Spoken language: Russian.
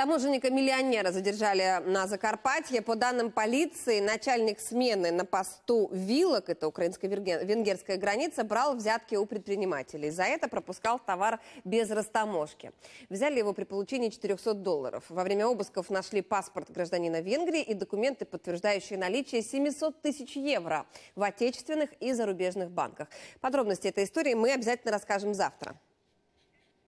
Таможенника-миллионера задержали на Закарпатье. По данным полиции, начальник смены на посту вилок, это украинско-венгерская граница, брал взятки у предпринимателей. За это пропускал товар без растаможки. Взяли его при получении 400 долларов. Во время обысков нашли паспорт гражданина Венгрии и документы, подтверждающие наличие 700 тысяч евро в отечественных и зарубежных банках. Подробности этой истории мы обязательно расскажем завтра.